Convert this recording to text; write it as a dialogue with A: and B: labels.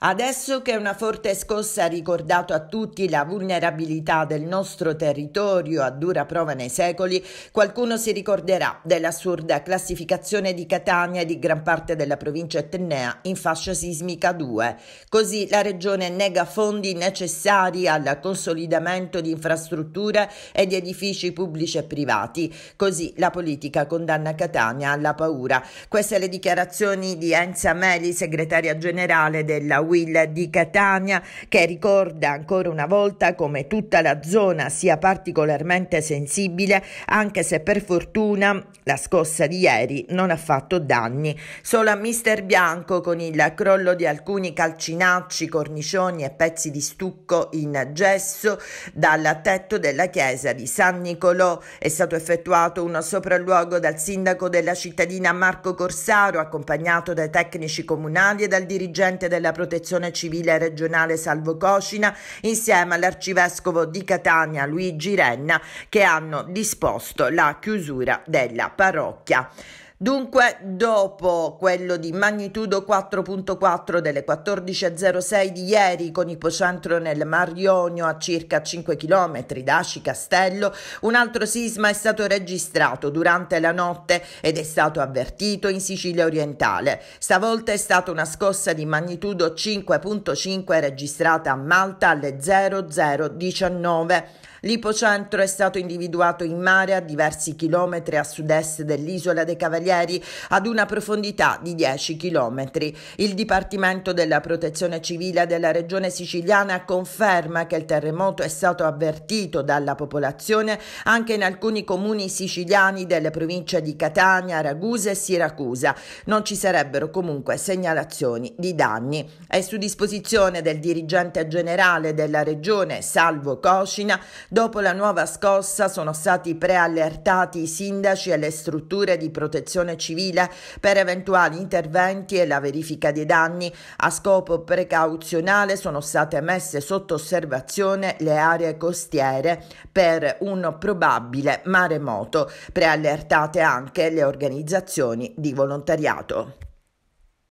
A: Adesso che una forte scossa ha ricordato a tutti la vulnerabilità del nostro territorio a dura prova nei secoli, qualcuno si ricorderà dell'assurda classificazione di Catania e di gran parte della provincia etnea in fascia sismica 2. Così la regione nega fondi necessari al consolidamento di infrastrutture e di edifici pubblici e privati. Così la politica condanna Catania alla paura. Queste le dichiarazioni di Enza Meli, segretaria generale della Will di Catania che ricorda ancora una volta come tutta la zona sia particolarmente sensibile anche se per fortuna la scossa di ieri non ha fatto danni. Solo a Mister Bianco con il crollo di alcuni calcinacci, cornicioni e pezzi di stucco in gesso dal tetto della chiesa di San Nicolò è stato effettuato uno sopralluogo dal sindaco della cittadina Marco Corsaro accompagnato dai tecnici comunali e dal dirigente della protezione Protezione Civile Regionale Salvo Cocina insieme all'arcivescovo di Catania Luigi Renna che hanno disposto la chiusura della parrocchia. Dunque, dopo quello di magnitudo 4.4 delle 14.06 di ieri con ipocentro nel Mar Ionio a circa 5 km da Asci Castello, un altro sisma è stato registrato durante la notte ed è stato avvertito in Sicilia orientale. Stavolta è stata una scossa di magnitudo 5.5 registrata a Malta alle 0019. L'ipocentro è stato individuato in mare a diversi chilometri a sud-est dell'isola dei Cavalieri giornalieri ad una profondità di 10 km. Il Dipartimento della Protezione Civile della Regione Siciliana conferma che il terremoto è stato avvertito dalla popolazione anche in alcuni comuni siciliani delle province di Catania, Ragusa e Siracusa. Non ci sarebbero comunque segnalazioni di danni. È su disposizione del dirigente generale della Regione, Salvo Cocina, dopo la nuova scossa sono stati preallertati i sindaci e le strutture di protezione protezione civile per eventuali interventi e la verifica dei danni. A scopo precauzionale sono state messe sotto osservazione le aree costiere per un probabile maremoto, preallertate anche le organizzazioni di volontariato.